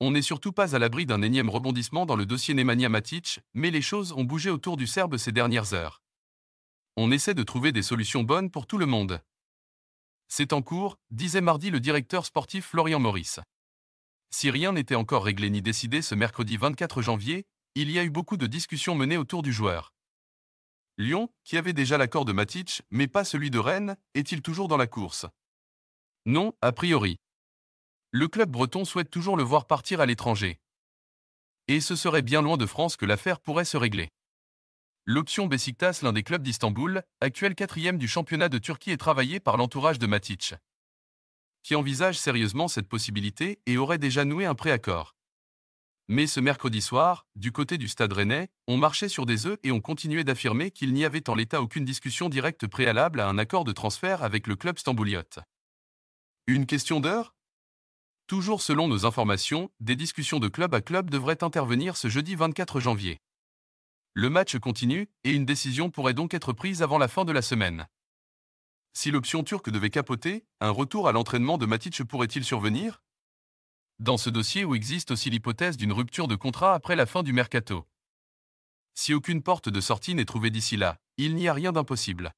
On n'est surtout pas à l'abri d'un énième rebondissement dans le dossier Nemanja Matic, mais les choses ont bougé autour du Serbe ces dernières heures. On essaie de trouver des solutions bonnes pour tout le monde. C'est en cours, disait mardi le directeur sportif Florian Maurice. Si rien n'était encore réglé ni décidé ce mercredi 24 janvier, il y a eu beaucoup de discussions menées autour du joueur. Lyon, qui avait déjà l'accord de Matic, mais pas celui de Rennes, est-il toujours dans la course Non, a priori le club breton souhaite toujours le voir partir à l'étranger. Et ce serait bien loin de France que l'affaire pourrait se régler. L'option Besiktas, l'un des clubs d'Istanbul, actuel quatrième du championnat de Turquie, est travaillée par l'entourage de Matic, qui envisage sérieusement cette possibilité et aurait déjà noué un préaccord. Mais ce mercredi soir, du côté du stade rennais, on marchait sur des œufs et on continuait d'affirmer qu'il n'y avait en l'état aucune discussion directe préalable à un accord de transfert avec le club stambouliote. Une question d'heure Toujours selon nos informations, des discussions de club à club devraient intervenir ce jeudi 24 janvier. Le match continue et une décision pourrait donc être prise avant la fin de la semaine. Si l'option turque devait capoter, un retour à l'entraînement de Matic pourrait-il survenir Dans ce dossier où existe aussi l'hypothèse d'une rupture de contrat après la fin du mercato. Si aucune porte de sortie n'est trouvée d'ici là, il n'y a rien d'impossible.